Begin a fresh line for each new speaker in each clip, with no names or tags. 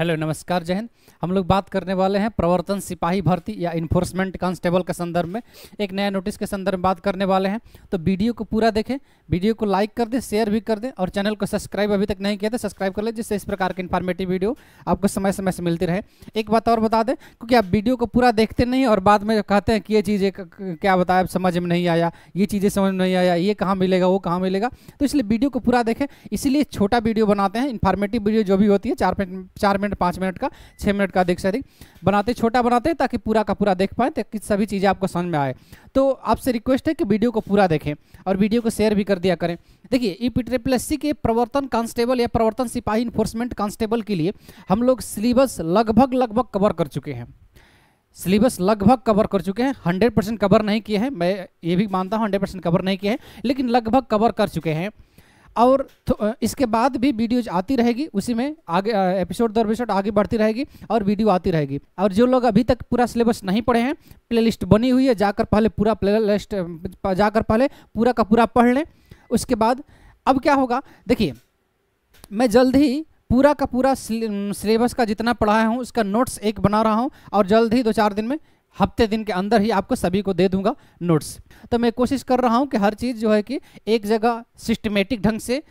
hello नमस्कार जय हिंद हम लोग बात करने वाले हैं प्रवर्तन सिपाही भर्ती या इन्फोर्समेंट कांस्टेबल के संदर्भ में एक नया नोटिस के संदर्भ में बात करने वाले हैं तो वीडियो को पूरा देखें वीडियो को लाइक कर दें शेयर भी कर दें और चैनल को सब्सक्राइब अभी तक नहीं किया था तो सब्सक्राइब कर लें जिससे इस प्रकार के इन्फॉर्मेटिव वीडियो आपको समय समय से मिलती रहे एक बात और बता दें क्योंकि आप वीडियो को पूरा देखते नहीं और बाद में कहते हैं कि ये चीज़ें क्या बताया समझ में नहीं आया ये चीज़ें समझ में नहीं आया ये कहाँ मिलेगा वो कहाँ मिलेगा तो इसलिए वीडियो को पूरा देखें इसीलिए छोटा वीडियो बनाते हैं इन्फॉर्मेटिव वीडियो जो भी होती है चार चार मिनट मिनट पाँच मिनट का छः मिनट का अधिक से अधिक बनाते छोटा बनाते हैं ताकि पूरा का पूरा देख पाएँ ताकि सभी चीज़ें आपको समझ में आए तो आपसे रिक्वेस्ट है कि वीडियो को पूरा देखें और वीडियो को शेयर भी कर दिया करें देखिए E P triple S C के प्रवर्तन कांस्टेबल या प्रवर्तन सिपाही इन्फोर्समेंट कांस्टेबल के लिए हम लोग सिलेबस लगभग लगभग कवर कर चुके हैं सिलेबस लगभग कवर कर चुके हैं हंड्रेड परसेंट कवर नहीं किए हैं मैं ये भी मानता हूँ हंड्रेड परसेंट कवर नहीं किए हैं लेकिन लगभग कवर कर चुके हैं और इसके बाद भी वीडियोज आती रहेगी उसी में आगे एपिसोड दर एपिसोड आगे बढ़ती रहेगी और वीडियो आती रहेगी और जो लोग अभी तक पूरा सिलेबस नहीं पढ़े हैं प्लेलिस्ट बनी हुई है जाकर पहले पूरा प्लेलिस्ट जाकर पहले पूरा का पूरा पढ़ लें उसके बाद अब क्या होगा देखिए मैं जल्द ही पूरा का पूरा सिलेबस का जितना पढ़ाया हूँ उसका नोट्स एक बना रहा हूँ और जल्द ही दो चार दिन में हफ्ते दिन के अंदर ही आपको सभी को दे दूंगा नोट्स तो मैं कोशिश कर रहा हूं कि हर चीज़ जो है कि एक जगह सिस्टमेटिक ढंग से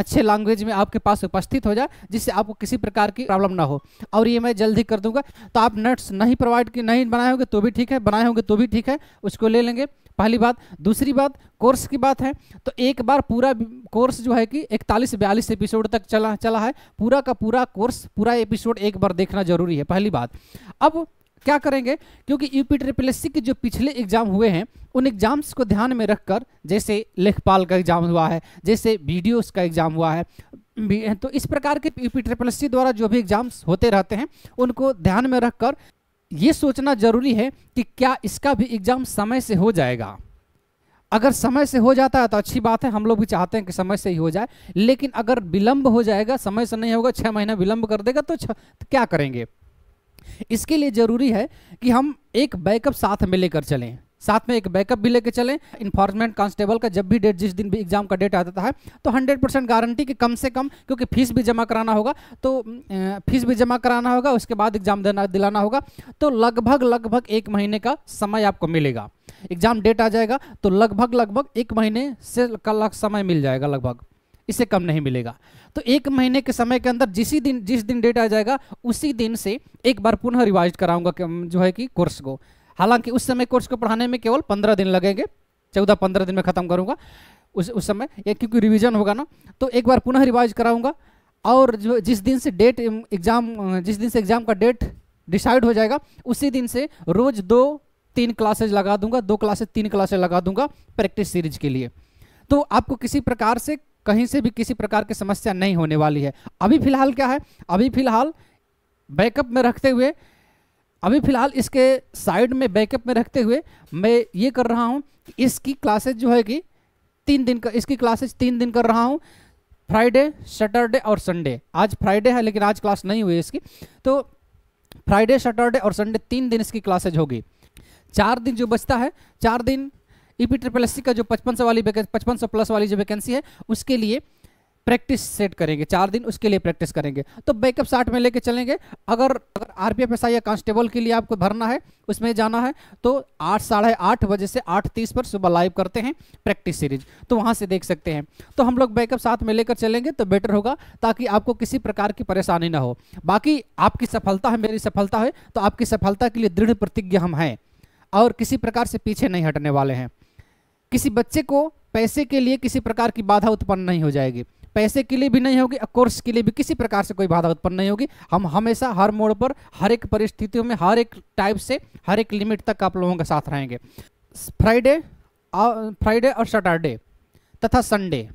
अच्छे लैंग्वेज में आपके पास उपस्थित हो जाए जिससे आपको किसी प्रकार की प्रॉब्लम ना हो और ये मैं जल्द ही कर दूंगा तो आप नोट्स नहीं प्रोवाइड की नहीं बनाए होंगे तो भी ठीक है बनाए होंगे तो भी ठीक है उसको ले लेंगे पहली बात दूसरी बात कोर्स की बात है तो एक बार पूरा कोर्स जो है कि इकतालीस बयालीस एपिसोड तक चला चला है पूरा का पूरा कोर्स पूरा एपिसोड एक बार देखना जरूरी है पहली बात अब क्या करेंगे क्योंकि यूपी ट्रिपल एस के जो पिछले एग्जाम हुए हैं उन एग्जाम्स को ध्यान में रखकर जैसे लेखपाल का एग्जाम हुआ है जैसे वीडियोस का एग्जाम हुआ है तो इस प्रकार के यूपी ट्रिपल एस द्वारा जो भी एग्जाम्स होते रहते हैं उनको ध्यान में रखकर ये सोचना जरूरी है कि क्या इसका भी एग्जाम समय से हो जाएगा अगर समय से हो जाता है तो अच्छी बात है हम लोग भी चाहते हैं कि समय से ही हो जाए लेकिन अगर विलंब हो जाएगा समय से नहीं होगा छः महीना विलंब कर देगा तो, तो क्या करेंगे इसके लिए ज़रूरी है कि हम एक बैकअप साथ में लेकर चलें साथ में एक बैकअप भी लेकर चलें इन्फॉर्समेंट कांस्टेबल का जब भी डेट जिस दिन भी एग्जाम का डेट आता है तो 100 परसेंट गारंटी कि कम से कम क्योंकि फीस भी जमा कराना होगा तो फीस भी जमा कराना होगा उसके बाद एग्जाम देना दिलाना होगा तो लगभग लगभग एक महीने का समय आपको मिलेगा एग्जाम डेट आ जाएगा तो लगभग लगभग एक महीने से का समय मिल जाएगा लगभग इससे कम नहीं मिलेगा तो एक महीने के समय के अंदर जिस दिन जिस दिन डेट आ जाएगा उसी दिन से एक बार पुनः रिवाइज कराऊंगा जो है कि कोर्स को हालांकि उस समय कोर्स को पढ़ाने में केवल पंद्रह दिन लगेंगे चौदह पंद्रह दिन में खत्म करूंगा उस उस समय या क्योंकि रिवीजन होगा ना तो एक बार पुनः रिवाइज कराऊंगा और जो जिस दिन से डेट एग्जाम जिस दिन से एग्जाम का डेट डिसाइड हो जाएगा उसी दिन से रोज दो तीन क्लासेज लगा दूंगा दो क्लासेज तीन क्लासेज लगा दूंगा प्रैक्टिस सीरीज के लिए तो आपको किसी प्रकार से कहीं से भी किसी प्रकार की समस्या नहीं होने वाली है अभी फिलहाल क्या है अभी फिलहाल बैकअप में रखते हुए अभी फिलहाल इसके साइड में बैकअप में रखते हुए मैं ये कर रहा हूँ इसकी क्लासेज जो है कि तीन दिन का इसकी क्लासेज तीन दिन कर रहा हूँ फ्राइडे सैटरडे और संडे आज फ्राइडे है लेकिन आज क्लास नहीं हुई इसकी तो फ्राइडे सैटरडे और संडे तीन दिन इसकी क्लासेज होगी चार दिन जो बचता है चार दिन E P P triple S C का जो पचपन सौ वाली पचपन सौ प्लस वाली जो वैकेंसी है उसके लिए प्रैक्टिस सेट करेंगे चार दिन उसके लिए प्रैक्टिस करेंगे तो बैकअप साठ में लेके चलेंगे अगर अगर R P F S I या कांस्टेबल के लिए आपको भरना है उसमें जाना है तो आठ साढ़े आठ बजे से आठ तीस पर सुबह लाइव करते हैं प्रैक्टिस सीरीज तो वहाँ से देख सकते हैं तो हम लोग बैकअप साथ में लेकर चलेंगे तो बेटर होगा ताकि आपको किसी प्रकार की परेशानी ना हो बाकी आपकी सफलता है मेरी सफलता है तो आपकी सफलता के लिए दृढ़ प्रतिज्ञा हम हैं और किसी प्रकार से पीछे नहीं हटने वाले हैं किसी बच्चे को पैसे के लिए किसी प्रकार की बाधा उत्पन्न नहीं हो जाएगी पैसे के लिए भी नहीं होगी कोर्स के लिए भी किसी प्रकार से कोई बाधा उत्पन्न नहीं होगी हम हमेशा हर मोड़ पर हर एक परिस्थितियों में हर एक टाइप से हर एक लिमिट तक आप लोगों के साथ रहेंगे फ्राइडे फ्राइडे और सैटरडे तथा संडे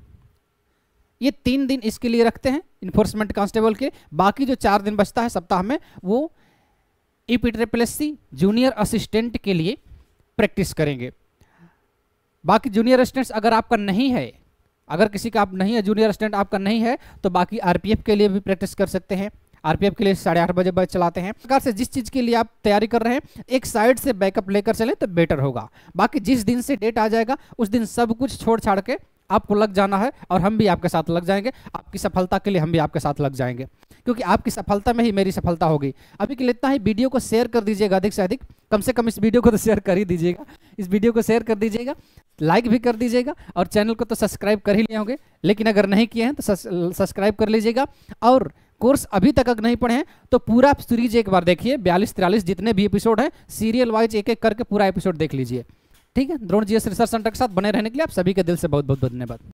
ये तीन दिन इसके लिए रखते हैं इन्फोर्समेंट कांस्टेबल के बाकी जो चार दिन बचता है सप्ताह में वो ई पी जूनियर असिस्टेंट के लिए प्रैक्टिस करेंगे बाकी जूनियर असिस्टेंट्स अगर आपका नहीं है अगर किसी का आप नहीं है जूनियर असिस्टेंट आपका नहीं है तो बाकी आरपीएफ के लिए भी प्रैक्टिस कर सकते हैं आरपीएफ के लिए साढ़े आठ बजे बैच चलाते हैं प्रकार से जिस चीज़ के लिए आप तैयारी कर रहे हैं एक साइड से बैकअप लेकर चलें तो बेटर होगा बाकी जिस दिन से डेट आ जाएगा उस दिन सब कुछ छोड़ छाड़ के आपको लग जाना है और हम भी आपके साथ लग जाएंगे आपकी सफलता के लिए हम भी आपके साथ लग जाएंगे क्योंकि आपकी सफलता में ही मेरी सफलता होगी अभी के लिए इतना ही वीडियो को शेयर कर दीजिएगा अधिक से अधिक कम से कम इस वीडियो को तो शेयर कर ही दीजिएगा इस वीडियो को शेयर कर दीजिएगा लाइक भी कर दीजिएगा और चैनल को तो सब्सक्राइब कर ही लिए होंगे लेकिन अगर नहीं किए हैं तो सब्सक्राइब कर लीजिएगा और कोर्स अभी तक अगर नहीं पढ़े हैं तो पूरा सीरीज एक बार देखिए बयालीस तिरालीस जितने भी एपिसोड हैं सीरियल वाइज एक एक करके पूरा एपिसोड देख लीजिए ठीक है Drona G S research centre के साथ बने रहने के लिए आप सभी के दिल से बहुत बहुत धन्यवाद